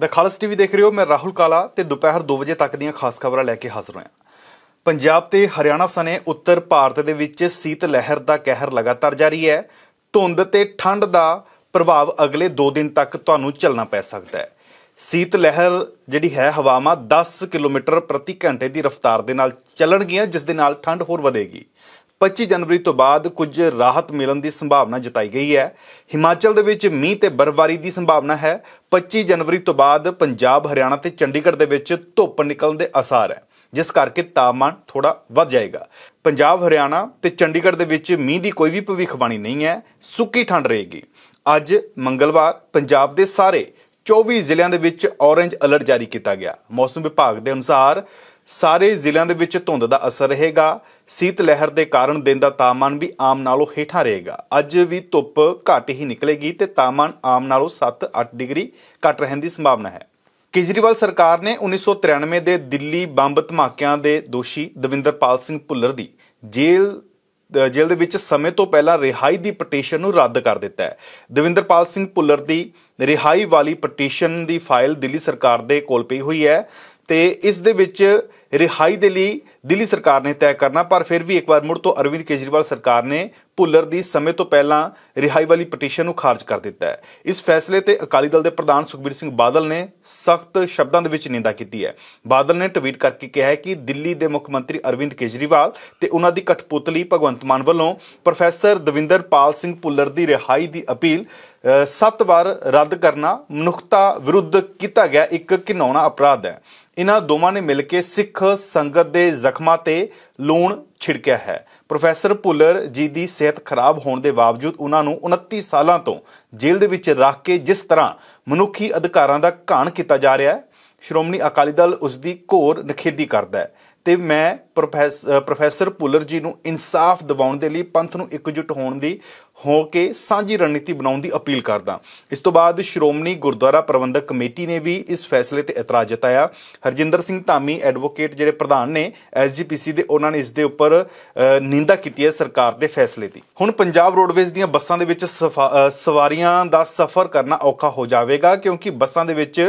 ਦਾ ਖਾਲਸ TV ਦੇਖ ਰਹੇ ਹੋ ਮੈਂ ਰਾਹੁਲ ਕਾਲਾ ਤੇ ਦੁਪਹਿਰ 2 ਵਜੇ ਤੱਕ ਦੀਆਂ ਖਾਸ ਖਬਰਾਂ ਲੈ ਕੇ ਹਾਜ਼ਰ ਹੋਇਆ ਪੰਜਾਬ ਤੇ ਹਰਿਆਣਾ ਸਣੇ ਉੱਤਰ ਭਾਰਤ ਦੇ ਵਿੱਚ ਸੀਤ ਲਹਿਰ ਦਾ ਕਹਿਰ ਲਗਾਤਾਰ ਜਾਰੀ ਹੈ ਧੁੰਦ ਤੇ ਠੰਡ ਦਾ ਪ੍ਰਭਾਵ ਅਗਲੇ 2 ਦਿਨ ਤੱਕ ਤੁਹਾਨੂੰ ਚੱਲਣਾ ਪੈ ਸਕਦਾ ਹੈ ਸੀਤ ਲਹਿਰ ਜਿਹੜੀ ਹੈ ਹਵਾਵਾਂ 10 ਕਿਲੋਮੀਟਰ ਪ੍ਰਤੀ ਘੰਟੇ ਦੀ ਰਫ਼ਤਾਰ ਦੇ ਨਾਲ ਚੱਲਣਗੀਆਂ ਜਿਸ ਦੇ ਨਾਲ ਠੰਡ ਹੋਰ ਵਧੇਗੀ 25 ਜਨਵਰੀ ਤੋਂ ਬਾਅਦ ਕੁਝ ਰਾਹਤ ਮਿਲਣ ਦੀ ਸੰਭਾਵਨਾ ਜਤਾਈ ਗਈ ਹੈ ਹਿਮਾਚਲ ਦੇ ਵਿੱਚ ਮੀਂਹ ਤੇ ਬਰਫ਼ਬਾਰੀ ਦੀ ਸੰਭਾਵਨਾ ਹੈ 25 ਜਨਵਰੀ ਤੋਂ ਬਾਅਦ ਪੰਜਾਬ ਹਰਿਆਣਾ ਤੇ ਚੰਡੀਗੜ੍ਹ ਦੇ ਵਿੱਚ ਧੁੱਪ ਨਿਕਲਣ ਦੇ ਅਸਾਰ ਹੈ ਜਿਸ ਕਰਕੇ ਤਾਪਮਾਨ ਥੋੜਾ ਵੱਧ ਜਾਏਗਾ ਪੰਜਾਬ ਹਰਿਆਣਾ ਤੇ ਚੰਡੀਗੜ੍ਹ ਦੇ ਵਿੱਚ ਮੀਂਹ ਦੀ ਕੋਈ ਵੀ ਭਵਿੱਖਬਾਣੀ ਨਹੀਂ ਹੈ ਸੁੱਕੀ ਠੰਡ ਰਹੇਗੀ ਅੱਜ ਮੰਗਲਵਾਰ ਪੰਜਾਬ ਦੇ ਸਾਰੇ 24 ਜ਼ਿਲ੍ਹਿਆਂ ਦੇ ਵਿੱਚ ਔਰੇਂਜ ਅਲਰਟ ਜਾਰੀ ਕੀਤਾ ਗਿਆ ਮੌਸਮ ਵਿਭਾਗ ਦੇ ਅਨੁਸਾਰ ਸਾਰੇ ਜ਼ਿਲ੍ਹਿਆਂ ਦੇ ਵਿੱਚ ਧੁੰਦ ਦਾ ਅਸਰ ਰਹੇਗਾ ਸੀਤ ਲਹਿਰ ਦੇ ਕਾਰਨ ਦਿਨ ਦਾ ਤਾਪਮਾਨ ਵੀ ਆਮ ਨਾਲੋਂ ਹੇਠਾਂ ਰਹੇਗਾ ਅੱਜ ਵੀ ਧੁੱਪ ਘੱਟ ਹੀ ਨਿਕਲੇਗੀ ਤੇ ਤਾਪਮਾਨ ਆਮ ਨਾਲੋਂ 7-8 ਡਿਗਰੀ ਘੱਟ ਰਹਿਣ ਦੀ ਸੰਭਾਵਨਾ ਹੈ ਕੇਜਰੀਵਾਲ ਸਰਕਾਰ ਨੇ 1993 ਦੇ ਦਿੱਲੀ ਬੰਬ ਧਮਾਕਿਆਂ ਦੇ ਦੋਸ਼ੀ ਦਵਿੰਦਰਪਾਲ ਸਿੰਘ ਭੁੱਲਰ ਦੀ ਜੇਲ੍ਹ ਜੇਲ੍ਹ ਦੇ ਵਿੱਚ ਸਮੇਂ ਤੋਂ ਪਹਿਲਾਂ ਰਿਹਾਈ ਦੀ ਪਟੀਸ਼ਨ ਨੂੰ ਰੱਦ ਕਰ ਦਿੱਤਾ ਹੈ ਦਵਿੰਦਰਪਾਲ ਸਿੰਘ ਪੁੱਲਰ ਦੀ ਰਿਹਾਈ ਵਾਲੀ ਪਟੀਸ਼ਨ ਦੀ ਫਾਈਲ ਦਿੱਲੀ ਸਰਕਾਰ ਦੇ ਕੋਲ ਪਈ ਹੋਈ ਹੈ ਤੇ ਇਸ ਦੇ ਵਿੱਚ ਰਿਹਾਈ ਦੇ ਲਈ ਦਿੱਲੀ ਸਰਕਾਰ ਨੇ ਤੈਅ ਕਰਨਾ ਪਰ ਫਿਰ ਵੀ ਇੱਕ ਵਾਰ ਮੁੜ ਤੋਂ ਅਰਵਿੰਦ ਕੇਜਰੀਵਾਲ ਸਰਕਾਰ ਨੇ ਭੁੱਲਰ ਦੀ ਸਮੇਂ ਤੋਂ ਪਹਿਲਾਂ ਰਿਹਾਈ ਵਾਲੀ ਪਟੀਸ਼ਨ ਨੂੰ ਖਾਰਜ ਕਰ ਦਿੱਤਾ ਹੈ ਇਸ ਫੈਸਲੇ ਤੇ ਅਕਾਲੀ ਦਲ ਦੇ ਪ੍ਰਧਾਨ ਸੁਖਬੀਰ ਸਿੰਘ ਬਾਦਲ ਨੇ ਸਖਤ ਸ਼ਬਦਾਂ ਦੇ ਵਿੱਚ ਨਿੰਦਾ ਕੀਤੀ ਹੈ ਬਾਦਲ ਨੇ ਟਵੀਟ ਕਰਕੇ ਕਿਹਾ ਹੈ ਕਿ ਦਿੱਲੀ ਦੇ ਮੁੱਖ ਮੰਤਰੀ ਅਰਵਿੰਦ ਕੇਜਰੀਵਾਲ ਤੇ ਉਹਨਾਂ ਦੀ ਕਠਪੁਤਲੀ ਭਗਵੰਤ ਮਾਨ ਵੱਲੋਂ ਪ੍ਰੋਫੈਸਰ ਦਵਿੰਦਰ ਪਾਲ ਸਿੰਘ ਭੁੱਲਰ ਦੀ ਰਿਹਾਈ ਦੀ ਅਪੀਲ ਸੱਤ ਵਾਰ ਰੱਦ ਕਰਨਾ ਮਨੁੱਖਤਾ ਵਿਰੁੱਧ ਕੀਤਾ ਗਿਆ ਇੱਕ ਘਿਨਾਉਣਾ ਅਪਰਾਧ ਹੈ ਇਹਨਾਂ ਦੋਵਾਂ ਨੇ ਮਿਲ ਕੇ ਸਿੱਖ ਸੰਗਤ ਦੇ ਜ਼ਖਮਾਂ ਤੇ ਲੂਣ ਛਿੜਕਿਆ ਹੈ ਪ੍ਰੋਫੈਸਰ ਭੁੱਲਰ ਜੀ ਦੀ ਸਿਹਤ ਖਰਾਬ ਹੋਣ ਦੇ ਬਾਵਜੂਦ ਉਹਨਾਂ ਨੂੰ 29 ਸਾਲਾਂ ਤੋਂ ਜੇਲ੍ਹ ਦੇ ਵਿੱਚ ਰੱਖ ਕੇ ਜਿਸ ਤਰ੍ਹਾਂ ਮਨੁੱਖੀ ਅਧਿਕਾਰਾਂ ਦਾ ਘਾਣ ਕੀਤਾ ਜਾ ਰਿਹਾ ਹੈ ਸ਼੍ਰੋਮਣੀ ਅਕਾਲੀ ਦਲ ਉਸ ਦੀ ਘੋਰ ਨਖੇਦੀ ਕਰਦਾ ਹੈ ਤੇ ਮੈਂ ਪ੍ਰੋਫੈਸਰ ਪੁਲਰ ਜੀ ਨੂੰ ਇਨਸਾਫ ਦਿਵਾਉਣ ਦੇ ਲਈ ਪੰਥ ਨੂੰ ਇਕਜੁੱਟ ਹੋਣ ਦੀ ਹੋ ਕੇ ਸਾਂਝੀ ਰਣਨੀਤੀ ਬਣਾਉਣ ਦੀ ਅਪੀਲ ਕਰਦਾ ਇਸ ਤੋਂ ਬਾਅਦ ਸ਼੍ਰੋਮਣੀ ਗੁਰਦੁਆਰਾ ਪ੍ਰਬੰਧਕ ਕਮੇਟੀ ਨੇ ਵੀ ਇਸ ਫੈਸਲੇ ਤੇ ਇਤਰਾਜ਼ ਜਤਾਇਆ ਹਰਜਿੰਦਰ ਸਿੰਘ ਧਾਮੀ ਐਡਵੋਕੇਟ ਜਿਹੜੇ ਪ੍ਰਧਾਨ ਨੇ ਐਸਜੀਪੀਸੀ ਦੇ ਉਹਨਾਂ ਨੇ ਇਸ ਦੇ ਉੱਪਰ ਨਿੰਦਾ ਕੀਤੀ ਹੈ ਸਰਕਾਰ ਦੇ ਫੈਸਲੇ ਦੀ ਹੁਣ ਪੰਜਾਬ ਰੋਡਵੇਜ਼ ਦੀਆਂ ਬੱਸਾਂ ਦੇ ਵਿੱਚ ਸਵਾਰੀਆਂ ਦਾ ਸਫ਼ਰ ਕਰਨਾ ਔਖਾ ਹੋ ਜਾਵੇਗਾ ਕਿਉਂਕਿ ਬੱਸਾਂ ਦੇ ਵਿੱਚ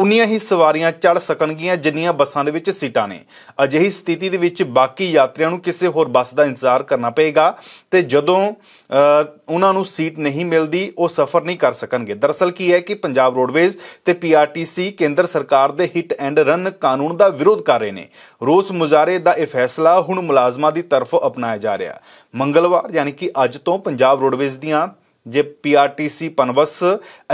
ਉਨੀਆਂ ਹੀ ਸਵਾਰੀਆਂ ਚੜ ਸਕਣਗੀਆਂ ਜਿੰਨੀਆਂ ਬੱਸਾਂ ਦੇ ਵਿੱਚ ਸੀਟਾਂ ਨੇ ਅਜਿਹੀ ਸਥਿਤੀ ਦੇ ਵਿੱਚ ਬਾਕੀ ਯਾਤਰੀਆਂ ਨੂੰ ਕਿਸੇ ਹੋਰ ਬੱਸ ਦਾ ਇੰਤਜ਼ਾਰ ਕਰਨਾ ਪਏਗਾ ਤੇ ਜਦੋਂ ਉਹਨਾਂ ਨੂੰ ਸੀਟ ਨਹੀਂ ਮਿਲਦੀ ਉਹ ਸਫ਼ਰ ਨਹੀਂ ਕਰ ਸਕਣਗੇ ਦਰਸਲ ਕੀ ਹੈ ਕਿ ਪੰਜਾਬ ਰੋਡਵੇਜ਼ ਤੇ ਪੀਆਰਟੀਸੀ ਕੇਂਦਰ ਸਰਕਾਰ ਦੇ ਹਿੱਟ ਐਂਡ ਰਨ ਕਾਨੂੰਨ ਦਾ ਵਿਰੋਧ ਕਰ ਰਹੇ ਨੇ ਰੋਸ ਮੁਜ਼ਾਰੇ ਦਾ ਇਹ ਫੈਸਲਾ ਹੁਣ ਮੁਲਾਜ਼ਮਾਂ ਦੀ ਤਰਫੋਂ ਅਪਣਾਇਆ ਜਾ ਰਿਹਾ ਮੰਗਲਵਾਰ ਯਾਨੀ ਕਿ ਅੱਜ ਤੋਂ ਪੰਜਾਬ ਰੋਡਵੇਜ਼ ਦੀਆਂ ਜੇ ਪੀਆਰਟੀਸੀ ਪਨਵਸ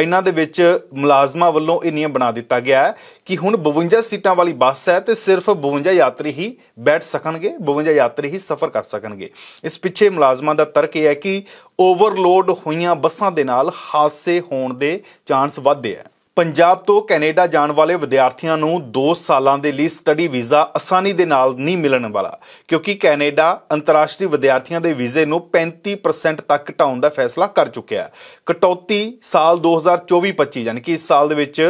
ਇਹਨਾਂ ਦੇ ਵਿੱਚ ਮੁਲਾਜ਼ਮਾਂ ਵੱਲੋਂ ਇਹ ਨਿਯਮ ਬਣਾ ਦਿੱਤਾ ਗਿਆ ਹੈ ਕਿ ਹੁਣ 52 ਸੀਟਾਂ ਵਾਲੀ ਬੱਸ ਹੈ ਤੇ ਸਿਰਫ 52 ਯਾਤਰੀ ਹੀ ਬੈਠ ਸਕਣਗੇ 52 ਯਾਤਰੀ ਹੀ ਸਫ਼ਰ ਕਰ ਸਕਣਗੇ ਇਸ ਪਿੱਛੇ ਮੁਲਾਜ਼ਮਾਂ ਦਾ ਤਰਕ ਇਹ ਹੈ ਕਿ ਓਵਰਲੋਡ ਹੋਈਆਂ ਬੱਸਾਂ ਦੇ ਨਾਲ ਹਾਦਸੇ ਹੋਣ ਦੇ ਚਾਂਸ ਵਧਦੇ ਆ ਪੰਜਾਬ ਤੋਂ ਕੈਨੇਡਾ ਜਾਣ ਵਾਲੇ ਵਿਦਿਆਰਥੀਆਂ ਨੂੰ 2 ਸਾਲਾਂ ਦੇ ਲਈ ਸਟੱਡੀ ਵੀਜ਼ਾ ਆਸਾਨੀ ਦੇ ਨਾਲ ਨਹੀਂ ਮਿਲਣ ਵਾਲਾ ਕਿਉਂਕਿ ਕੈਨੇਡਾ ਅੰਤਰਰਾਸ਼ਟਰੀ ਵਿਦਿਆਰਥੀਆਂ ਦੇ ਵੀਜ਼ੇ ਨੂੰ 35% ਤੱਕ ਘਟਾਉਣ ਦਾ ਫੈਸਲਾ ਕਰ ਚੁੱਕਿਆ ਹੈ ਕਟੌਤੀ ਸਾਲ 2024-25 ਯਾਨੀ ਕਿ ਇਸ ਸਾਲ ਦੇ ਵਿੱਚ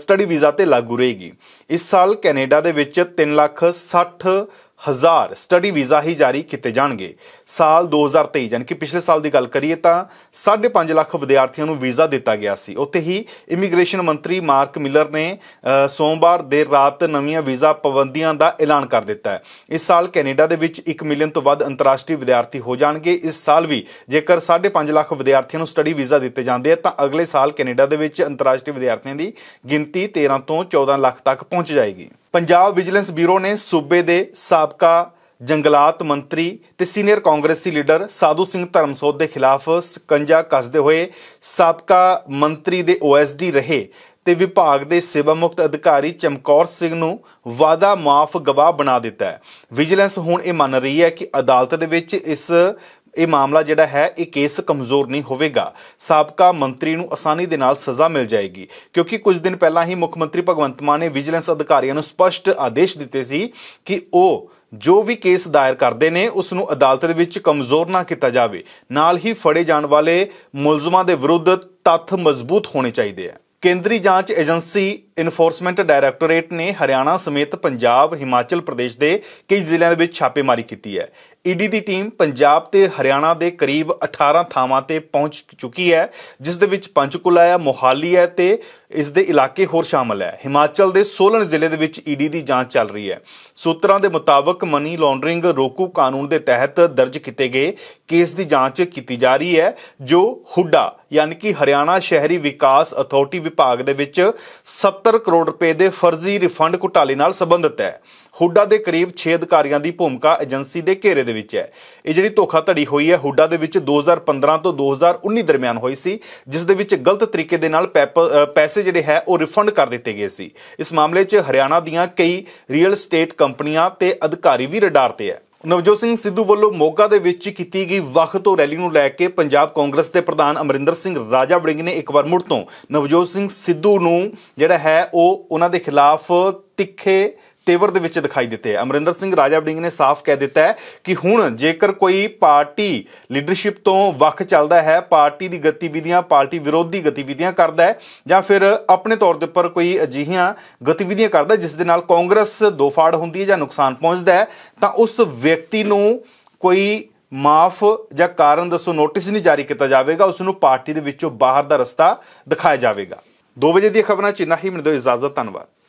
ਸਟੱਡੀ ਵੀਜ਼ਾ ਤੇ ਲਾਗੂ ਰਹੇਗੀ ਇਸ ਸਾਲ ਕੈਨੇਡਾ ਦੇ ਵਿੱਚ 3 ਲੱਖ 60 ਹਜ਼ਾਰ ਸਟੱਡੀ ਵੀਜ਼ਾ ਹੀ ਜਾਰੀ ਕੀਤੇ ਜਾਣਗੇ ਸਾਲ 2023 ਯਾਨੀ ਕਿ ਪਿਛਲੇ ਸਾਲ ਦੀ ਗੱਲ ਕਰੀਏ ਤਾਂ 5.5 ਲੱਖ ਵਿਦਿਆਰਥੀਆਂ ਨੂੰ ਵੀਜ਼ਾ ਦਿੱਤਾ ਗਿਆ ਸੀ ਉੱਥੇ ਹੀ ਇਮੀਗ੍ਰੇਸ਼ਨ ਮੰਤਰੀ ਮਾਰਕ ਮਿਲਰ ਨੇ ਸੋਮਵਾਰ ਦੇ ਰਾਤ ਨਵੀਆਂ ਵੀਜ਼ਾ ਪਾਬੰਦੀਆਂ ਦਾ ਐਲਾਨ ਕਰ ਦਿੱਤਾ ਹੈ ਇਸ ਸਾਲ ਕੈਨੇਡਾ ਦੇ ਵਿੱਚ 1 ਮਿਲੀਅਨ ਤੋਂ ਵੱਧ ਅੰਤਰਰਾਸ਼ਟਰੀ ਵਿਦਿਆਰਥੀ ਹੋ ਜਾਣਗੇ ਇਸ ਸਾਲ ਵੀ ਜੇਕਰ 5.5 ਲੱਖ ਵਿਦਿਆਰਥੀਆਂ ਨੂੰ ਸਟੱਡੀ ਵੀਜ਼ਾ ਦਿੱਤੇ ਜਾਂਦੇ ਆ ਤਾਂ ਅਗਲੇ ਸਾਲ ਕੈਨੇਡਾ ਦੇ ਵਿੱਚ ਅੰਤਰਰਾਸ਼ਟਰੀ ਵਿਦਿਆਰਥੀਆਂ ਦੀ ਗਿਣਤੀ 13 ਤੋਂ 14 ਲੱਖ ਤੱਕ ਪਹੁੰਚ ਜਾਏਗੀ ਪੰਜਾਬ ਵਿਜੀਲੈਂਸ ਬਿਊਰੋ ਨੇ ਸੂਬੇ ਦੇ ਸਾਬਕਾ ਜੰਗਲਾਤ ਮੰਤਰੀ ਤੇ ਸੀਨੀਅਰ ਕਾਂਗਰਸੀ ਲੀਡਰ ਸਾਧੂ ਸਿੰਘ ਧਰਮਸੋਤ ਦੇ ਖਿਲਾਫ ਸਕੰਜਾ ਕੱਸਦੇ ਹੋਏ ਸਾਬਕਾ ਮੰਤਰੀ ਦੇ ਓਐਸਡੀ ਰਹੇ ਤੇ ਵਿਭਾਗ ਦੇ ਸੇਵਾ ਮੁਕਤ ਅਧਿਕਾਰੀ ਚਮਕੌਰ ਸਿੰਘ ਨੂੰ ਵਾਦਾ ਮਾਫ ਗਵਾਹ ਬਣਾ ਦਿੱਤਾ ਹੈ ਵਿਜੀਲੈਂਸ ਹੁਣ ਇਹ ਮੰਨ ਰਹੀ ਹੈ ਕਿ ਅਦਾਲਤ ਦੇ ਵਿੱਚ ਇਸ ਇਹ ਮਾਮਲਾ ਜਿਹੜਾ ਹੈ ਇਹ ਕੇਸ ਕਮਜ਼ੋਰ ਨਹੀਂ ਹੋਵੇਗਾ ਸਾਬਕਾ ਮੰਤਰੀ ਨੂੰ ਆਸਾਨੀ ਦੇ ਨਾਲ ਸਜ਼ਾ ਮਿਲ ਜਾਏਗੀ ਕਿਉਂਕਿ ਕੁਝ ਦਿਨ ਪਹਿਲਾਂ ਹੀ ਮੁੱਖ ਮੰਤਰੀ ਭਗਵੰਤ ਮਾਨ ਨੇ ਵਿਜੀਲੈਂਸ ਅਧਿਕਾਰੀਆਂ ਨੂੰ ਸਪਸ਼ਟ ਆਦੇਸ਼ ਦਿੱਤੇ ਸੀ ਕਿ ਉਹ ਜੋ ਵੀ ਕੇਸ ਦਾਇਰ ਕਰਦੇ ਨੇ ਉਸ ਨੂੰ ਅਦਾਲਤ ਦੇ ਵਿੱਚ ਕਮਜ਼ੋਰ ਨਾ ਕੀਤਾ ਜਾਵੇ ਨਾਲ ਹੀ ਫੜੇ ਜਾਣ ਵਾਲੇ ਮੁਲਜ਼ਮਾਂ ਦੇ ਵਿਰੁੱਧ ਤੱਥ ਮਜ਼ਬੂਤ ਹੋਣੇ ਚਾਹੀਦੇ ਆ ਕੇਂਦਰੀ ਜਾਂਚ ਏਜੰਸੀ ਇਨਫੋਰਸਮੈਂਟ ਡਾਇਰੈਕਟੋਰੇਟ ਨੇ ਹਰਿਆਣਾ ਸਮੇਤ ਪੰਜਾਬ ਹਿਮਾਚਲ ਪ੍ਰਦੇਸ਼ ਦੇ ਕਈ ਜ਼ਿਲ੍ਹਿਆਂ ਦੇ ਵਿੱਚ ਛਾਪੇਮਾਰੀ ਕੀਤੀ ਹੈ ਈਡੀ e ਦੀ ਟੀਮ ਪੰਜਾਬ ਤੇ ਹਰਿਆਣਾ ਦੇ ਕਰੀਬ 18 ਥਾਵਾਂ ਤੇ ਪਹੁੰਚ ਚੁੱਕੀ ਹੈ ਜਿਸ ਦੇ ਵਿੱਚ ਪੰਚਕੁਲਾ ਹੈ ਮੋਹਾਲੀ ਹੈ ਤੇ ਇਸ ਦੇ ਇਲਾਕੇ ਹੋਰ ਸ਼ਾਮਲ ਹੈ ਹਿਮਾਚਲ ਦੇ ਸੋਲਨ ਜ਼ਿਲ੍ਹੇ ਦੇ ਵਿੱਚ ਈਡੀ e ਦੀ ਜਾਂਚ ਚੱਲ ਰਹੀ ਹੈ ਸੂਤਰਾਂ ਦੇ ਮੁਤਾਬਕ ਮਨੀ ਲਾਂਡਰਿੰਗ ਰੋਕੂ ਕਾਨੂੰਨ ਦੇ ਤਹਿਤ ਦਰਜ ਕੀਤੇ ਗਏ ਕੇਸ ਦੀ ਜਾਂਚ ਕੀਤੀ ਜਾ ਰਹੀ ਹੈ ਜੋ ਹੁੱਡਾ ਯਾਨੀ ਕਿ ਹਰਿਆਣਾ ਸ਼ਹਿਰੀ ਵਿਕਾਸ ਅਥਾਰਟੀ ਵਿਭਾਗ ਦੇ ਵਿੱਚ 75 ਕਰੋੜ ਰੁਪਏ ਦੇ ਫਰਜ਼ੀ ਰਿਫੰਡ ਘੁਟਾਲੇ ਨਾਲ ਸੰਬੰਧਿਤ ਹੈ ਹੁੱਡਾ ਦੇ ਕਰੀਬ 6 ਅਧਿਕਾਰੀਆਂ ਦੀ ਭੂਮਿਕਾ ਏਜੰਸੀ ਦੇ ਘੇਰੇ ਦੇ ਵਿੱਚ ਹੈ ਇਹ ਜਿਹੜੀ ਧੋਖਾਧੜੀ ਹੋਈ ਹੈ ਹੁੱਡਾ ਦੇ ਵਿੱਚ 2015 ਤੋਂ 2019 ਦਰਮਿਆਨ ਹੋਈ ਸੀ ਜਿਸ ਦੇ ਵਿੱਚ ਗਲਤ ਤਰੀਕੇ ਦੇ ਨਾਲ ਪੈਸੇ ਜਿਹੜੇ ਹੈ ਉਹ ਰਿਫੰਡ ਕਰ ਦਿੱਤੇ ਗਏ ਸੀ ਇਸ ਮਾਮਲੇ 'ਚ ਹਰਿਆਣਾ ਦੀਆਂ ਕਈ ਰੀਅਲ ਏਸਟੇਟ ਕੰਪਨੀਆਂ ਤੇ ਅਧਿਕਾਰੀ ਵੀ ਰਡਾਰ ਤੇ ਹੈ ਨਵਜੋਤ ਸਿੰਘ ਸਿੱਧੂ ਵੱਲੋਂ ਮੋਗਾ ਦੇ ਵਿੱਚ ਕੀਤੀ ਗਈ ਵਕਤ ਤੋਂ ਰੈਲੀ ਨੂੰ ਲੈ ਕੇ ਪੰਜਾਬ ਕਾਂਗਰਸ ਦੇ ਪ੍ਰਧਾਨ ਅਮਰਿੰਦਰ ਸਿੰਘ ਰਾਜਾ ਵੜਿੰਗ ਨੇ ਇੱਕ ਵਾਰ ਮੁੜ ਤੋਂ ਨਵਜੋਤ ਸਿੰਘ ਸਿੱਧੂ ਨੂੰ ਜਿਹੜਾ ਹੈ ਉਹ ਉਹਨਾਂ ਦੇ ਖਿਲਾਫ ਤਿੱਖੇ ਤੇਵਰ ਦੇ ਵਿੱਚ ਦਿਖਾਈ ਦਿੱਤੇ ਹੈ ਅਮਰਿੰਦਰ ਸਿੰਘ ਰਾਜਾ ਵੜਿੰਗ ਨੇ ਸਾਫ਼ ਕਹਿ ਦਿੱਤਾ ਹੈ ਕਿ ਹੁਣ ਜੇਕਰ ਕੋਈ ਪਾਰਟੀ ਲੀਡਰਸ਼ਿਪ ਤੋਂ ਵੱਖ ਚੱਲਦਾ ਹੈ ਪਾਰਟੀ ਦੀ ਗਤੀਵਿਧੀਆਂ ਪਾਰਟੀ ਵਿਰੋਧੀ ਗਤੀਵਿਧੀਆਂ ਕਰਦਾ ਹੈ ਜਾਂ ਫਿਰ ਆਪਣੇ ਤੌਰ ਦੇ ਉੱਪਰ ਕੋਈ ਅਜਿਹੀਆਂ ਗਤੀਵਿਧੀਆਂ ਕਰਦਾ ਜਿਸ ਦੇ ਨਾਲ ਕਾਂਗਰਸ ਦੋਫਾੜ ਹੁੰਦੀ ਹੈ ਜਾਂ ਨੁਕਸਾਨ ਪਹੁੰਚਦਾ ਹੈ ਤਾਂ ਉਸ ਵਿਅਕਤੀ ਨੂੰ ਕੋਈ ਮਾਫ ਜਾਂ ਕਾਰਨ ਦੱਸੋ ਨੋਟਿਸ ਨਹੀਂ ਜਾਰੀ ਕੀਤਾ ਜਾਵੇਗਾ ਉਸ ਨੂੰ ਪਾਰਟੀ ਦੇ ਵਿੱਚੋਂ ਬਾਹਰ ਦਾ ਰਸਤਾ ਦਿਖਾਇਆ ਜਾਵੇਗਾ 2 ਵਜੇ ਦੀ ਖਬਰਾਂ ਚ ਇਨਾ ਹੀ ਮੈਨੂੰ ਦਿਓ ਇਜਾਜ਼ਤ ਧੰਨਵਾਦ